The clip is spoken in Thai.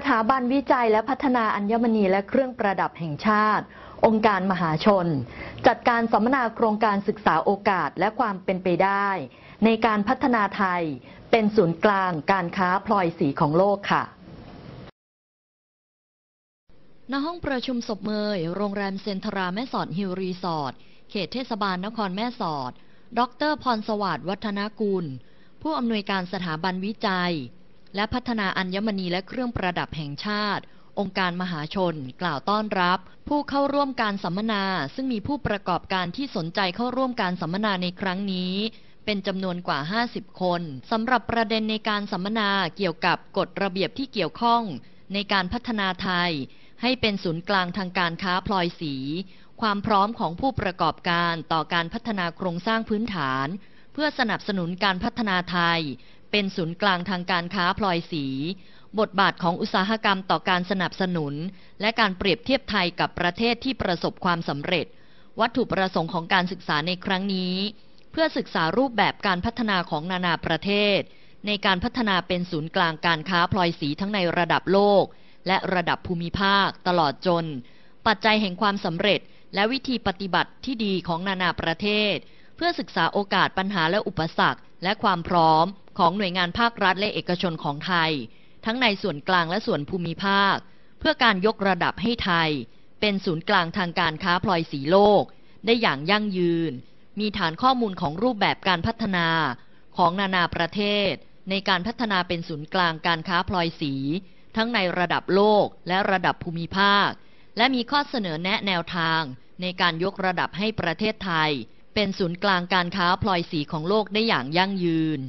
สถาบันวิจัยและพัฒนาอัญมณีและเครื่องประดับแห่งชาติ องค์การมหาชน จัดการสัมมนาโครงการศึกษาโอกาสและความเป็นไปได้ ในการพัฒนาไทยเป็นศูนย์กลางการค้าพลอยสีของโลกค่ะณห้องประชุมศพเมย โรงแรมเซนทราแม่สอดฮิลรีสอร์ท เขตเทศบาลนครแม่สอด ดร พรสวัสดิ์วัฒนกุลผู้อำนวยการสถาบันวิจัยและพัฒนาอัญมณีและเครื่องประดับแห่งชาติ องค์การมหาชน กล่าวต้อนรับ ผู้เข้าร่วมการสัมมนา ซึ่งมีผู้ประกอบการที่สนใจเข้าร่วมการสัมมนาในครั้งนี้ เป็นจำนวนกว่า 50 คนสำหรับประเด็นในการสัมมนา เกี่ยวกับกฎระเบียบที่เกี่ยวข้อง ในการพัฒนาไทย ให้เป็นศูนย์กลางทางการค้าพลอยสีความพร้อมของผู้ประกอบการต่อการพัฒนาโครงสร้างพื้นฐาน เพื่อสนับสนุนการพัฒนาไทยเป็นศูนย์กลางทางการค้าพลอยสี บทบาทของอุตสาหกรรมต่อการสนับสนุน และการเปรียบเทียบไทยกับประเทศที่ประสบความสำเร็จ วัตถุประสงค์ของการศึกษาในครั้งนี้ เพื่อศึกษารูปแบบการพัฒนาของนานาประเทศ ในการพัฒนาเป็นศูนย์กลางการค้าพลอยสีทั้งในระดับโลก และระดับภูมิภาคตลอดจน ปัจจัยแห่งความสำเร็จ และวิธีปฏิบัติที่ดีของนานาประเทศ เพื่อศึกษาโอกาสปัญหาและอุปสรรคและความพร้อมของหน่วยงานภาครัฐและเอกชนของไทย ทั้งในส่วนกลางและส่วนภูมิภาค เพื่อการยกระดับให้ไทย เป็นศูนย์กลางทางการค้าพลอยสีโลก ได้อย่างยั่งยืน มีฐานข้อมูลของรูปแบบการพัฒนาของนานาประเทศ ในการพัฒนาเป็นศูนย์กลางการค้าพลอยสี ทั้งในระดับโลกและระดับภูมิภาค และมีข้อเสนอแนะแนวทาง ในการยกระดับให้ประเทศไทย เป็นศูนย์กลางการค้าพลอยสีของโลกได้อย่างยั่งยืน